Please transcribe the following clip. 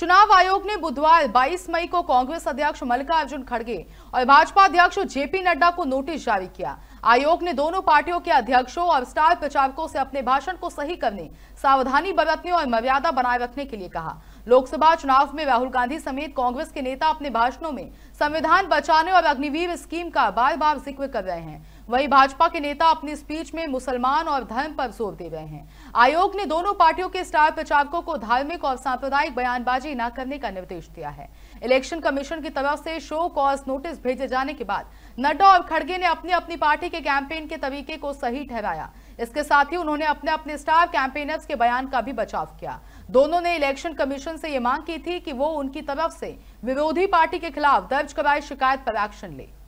चुनाव आयोग ने बुधवार 22 मई को कांग्रेस अध्यक्ष मल्लिकार्जुन खड़गे और भाजपा अध्यक्ष जेपी नड्डा को नोटिस जारी किया आयोग ने दोनों पार्टियों के अध्यक्षों और स्टार प्रचारकों से अपने भाषण को सही करने सावधानी बरतने और मर्यादा बनाए रखने के लिए कहा लोकसभा चुनाव में राहुल गांधी समेत कांग्रेस के नेता अपने भाषणों में संविधान बचाने और अग्निवीर स्कीम का बार बार जिक्र कर रहे हैं वहीं भाजपा के नेता अपनी स्पीच में मुसलमान और धर्म पर जोर दे रहे हैं आयोग ने दोनों पार्टियों के स्टार प्रचारकों को धार्मिक और सांप्रदायिक बयानबाजी न करने का निर्देश दिया है इलेक्शन कमीशन की तरफ से शो कॉज नोटिस भेजे जाने के बाद नड्डा और खड़गे ने अपनी अपनी पार्टी के कैंपेन के तरीके को सही ठहराया इसके साथ ही उन्होंने अपने अपने स्टार कैंपेनर्स के बयान का भी बचाव किया दोनों ने इलेक्शन कमीशन से ये मांग की थी कि वो उनकी तरफ से विरोधी पार्टी के खिलाफ दर्ज कराई शिकायत पर एक्शन ले